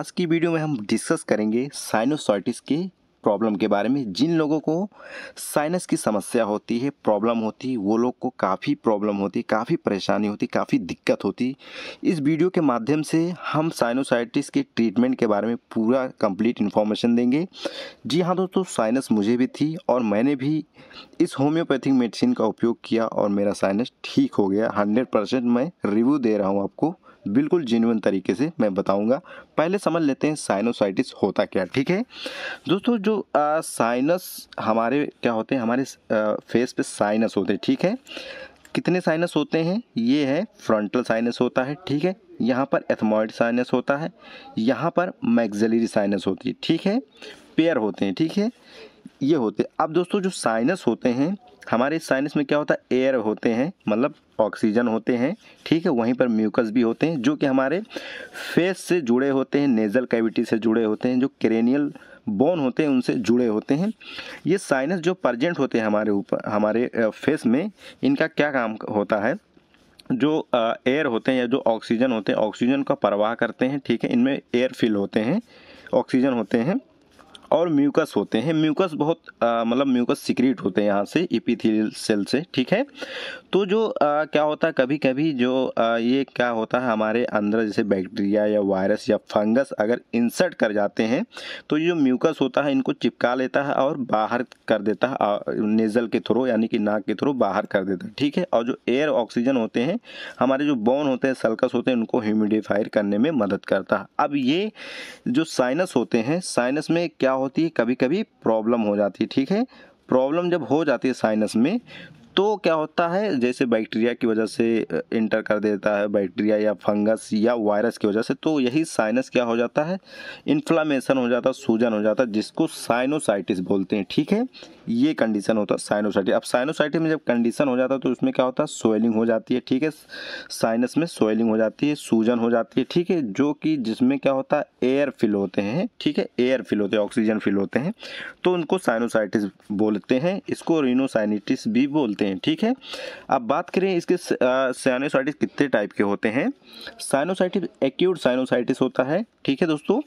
आज की वीडियो में हम डिस्कस करेंगे साइनोसाइटिस के प्रॉब्लम के बारे में जिन लोगों को साइनस की समस्या होती है प्रॉब्लम होती वो लोग को काफ़ी प्रॉब्लम होती काफ़ी परेशानी होती काफ़ी दिक्कत होती इस वीडियो के माध्यम से हम साइनोसाइटिस के ट्रीटमेंट के बारे में पूरा कंप्लीट इन्फॉर्मेशन देंगे जी हाँ दोस्तों साइनस मुझे भी थी और मैंने भी इस होम्योपैथिक मेडिसिन का उपयोग किया और मेरा साइनस ठीक हो गया हंड्रेड मैं रिव्यू दे रहा हूँ आपको बिल्कुल जेनुअन तरीके से मैं बताऊँगा पहले समझ लेते हैं साइनोसाइटिस होता क्या ठीक है दोस्तों जो आ, साइनस हमारे क्या होते हैं हमारे आ, फेस पे साइनस होते हैं ठीक है कितने साइनस होते हैं ये है फ्रंटल साइनस होता है ठीक है यहाँ पर एथमॉइड साइनस होता है यहाँ पर मैगजलरी साइनस होती है ठीक है पेयर होते हैं ठीक है ये होते अब दोस्तों जो साइनस होते हैं हमारे साइनस में क्या होता है एयर होते हैं मतलब ऑक्सीजन होते हैं ठीक है वहीं पर म्यूकस भी होते हैं जो कि हमारे फेस से जुड़े होते हैं नेज़ल कैविटी से जुड़े होते हैं जो क्रेनियल बोन होते हैं उनसे जुड़े होते हैं ये साइनस जो प्रजेंट होते हैं हमारे ऊपर हमारे फेस में इनका क्या काम होता है जो एयर होते हैं या जो ऑक्सीजन होते हैं ऑक्सीजन का प्रवाह करते हैं ठीक है इनमें एयर फिल होते हैं ऑक्सीजन होते हैं और म्यूकस होते हैं म्यूकस बहुत मतलब म्यूकस सिक्रीट होते हैं यहाँ से इपीथील सेल से ठीक है तो जो आ, क्या होता है कभी कभी जो आ, ये क्या होता है हमारे अंदर जैसे बैक्टीरिया या वायरस या फंगस अगर इंसर्ट कर जाते हैं तो ये जो म्यूकस होता है इनको चिपका लेता है और बाहर कर देता है नेज़ल के थ्रू यानी कि नाक के थ्रू बाहर कर देता है ठीक है और जो एयर ऑक्सीजन होते हैं हमारे जो बोन होते हैं सल्कस होते हैं उनको ह्यूमिडिफायर करने में मदद करता है अब ये जो साइनस होते हैं साइनस में क्या होती है कभी कभी प्रॉब्लम हो जाती है ठीक है प्रॉब्लम जब हो जाती है साइनस में तो क्या होता है जैसे बैक्टीरिया की वजह से इंटर कर देता है बैक्टीरिया या फंगस या वायरस की वजह से तो यही साइनस क्या हो जाता है इन्फ्लामेशन हो जाता है सूजन हो जाता है जिसको साइनोसाइटिस बोलते हैं ठीक है ये कंडीशन होता है साइनोसाइटिस अब साइनोसाइटिस में जब कंडीशन हो जाता है तो उसमें क्या होता है सोइलिंग हो जाती है ठीक है साइनस में सोइलिंग हो जाती है सूजन हो जाती है ठीक है जो कि जिसमें क्या होता है एयर फिल होते हैं ठीक है एयर फिल होते हैं ऑक्सीजन फिल होते हैं तो उनको साइनोसाइटिस बोलते हैं इसको रिनोसाइनिटिस भी बोलते हैं हैं ठीक है अब बात करें इसके साइनोसाइटिस कितने टाइप के होते हैं साइनोसाइटिस एक्यूट साइनोसाइटिस होता है ठीक है दोस्तों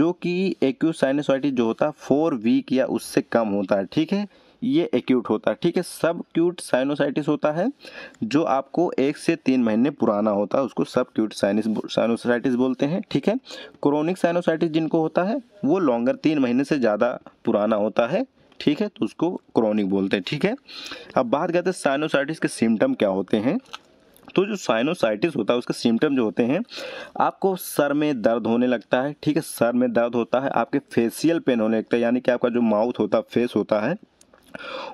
जो कि एक्यूट साइनोसाइटिस जो होता है फोर वीक या उससे कम होता है ठीक है ये एक्यूट होता है ठीक है सब क्यूट साइनोसाइटिस होता है जो आपको एक से तीन महीने पुराना होता है उसको सब क्यूट साइनिस साइनोसाइटिस बोलते हैं ठीक है क्रोनिक साइनोसाइटिस जिनको होता है वो लॉन्गर तीन महीने से ज़्यादा पुराना होता है ठीक है तो उसको क्रॉनिक बोलते हैं ठीक है अब बात करते हैं साइनोसाइटिस के सिम्टम क्या होते हैं तो जो साइनोसाइटिस होता है उसके सिम्टम जो होते हैं आपको सर में दर्द होने लगता है ठीक है सर में दर्द होता है आपके फेसियल पेन होने लगता है यानी कि आपका जो माउथ होता है फेस होता है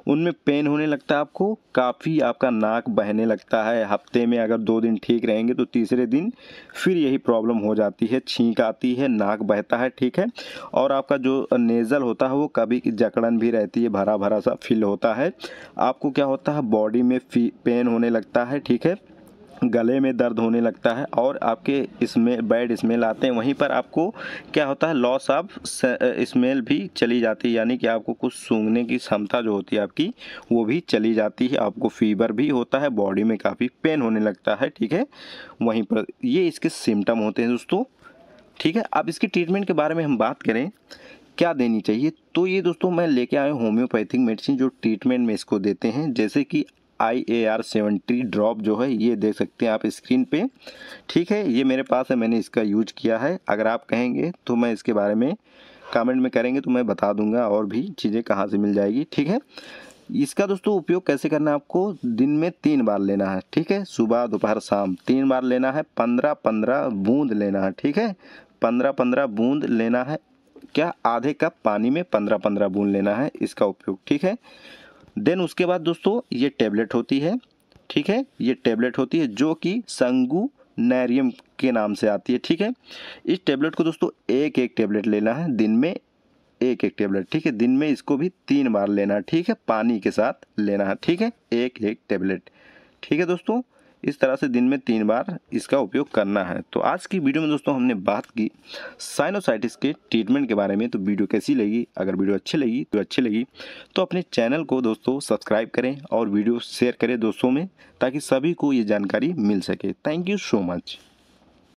उनमें पेन होने लगता है आपको काफ़ी आपका नाक बहने लगता है हफ्ते में अगर दो दिन ठीक रहेंगे तो तीसरे दिन फिर यही प्रॉब्लम हो जाती है छींक आती है नाक बहता है ठीक है और आपका जो नेज़ल होता है वो कभी जकड़न भी रहती है भरा भरा सा फील होता है आपको क्या होता है बॉडी में पेन होने लगता है ठीक है गले में दर्द होने लगता है और आपके इसमें बैड स्मेल आते हैं वहीं पर आपको क्या होता है लॉस ऑफ स्मेल भी चली जाती है यानी कि आपको कुछ सूंघने की क्षमता जो होती है आपकी वो भी चली जाती है आपको फीवर भी होता है बॉडी में काफ़ी पेन होने लगता है ठीक है वहीं पर ये इसके सिम्टम होते हैं दोस्तों ठीक है अब इसकी ट्रीटमेंट के बारे में हम बात करें क्या देनी चाहिए तो ये दोस्तों मैं लेके आया होम्योपैथिक मेडिसिन जो ट्रीटमेंट में इसको देते हैं जैसे कि I A R seventy drop जो है ये देख सकते हैं आप स्क्रीन पे ठीक है ये मेरे पास है मैंने इसका यूज किया है अगर आप कहेंगे तो मैं इसके बारे में कमेंट में करेंगे तो मैं बता दूंगा और भी चीज़ें कहाँ से मिल जाएगी ठीक है इसका दोस्तों उपयोग कैसे करना है आपको दिन में तीन बार लेना है ठीक है सुबह दोपहर शाम तीन बार लेना है पंद्रह पंद्रह बूंद लेना है ठीक है पंद्रह पंद्रह बूंद लेना है क्या आधे कप पानी में पंद्रह पंद्रह बूंद लेना है इसका उपयोग ठीक है देन उसके बाद दोस्तों ये टेबलेट होती है ठीक है ये टेबलेट होती है जो कि संगू नैरियम के नाम से आती है ठीक है इस टेबलेट को दोस्तों एक एक टेबलेट लेना है दिन में एक एक टेबलेट ठीक है दिन में इसको भी तीन बार लेना है ठीक है पानी के साथ लेना है ठीक है एक एक टेबलेट ठीक है दोस्तों इस तरह से दिन में तीन बार इसका उपयोग करना है तो आज की वीडियो में दोस्तों हमने बात की साइनोसाइटिस के ट्रीटमेंट के बारे में तो वीडियो कैसी लगी अगर वीडियो अच्छी लगी तो अच्छी लगी तो अपने चैनल को दोस्तों सब्सक्राइब करें और वीडियो शेयर करें दोस्तों में ताकि सभी को ये जानकारी मिल सके थैंक यू सो मच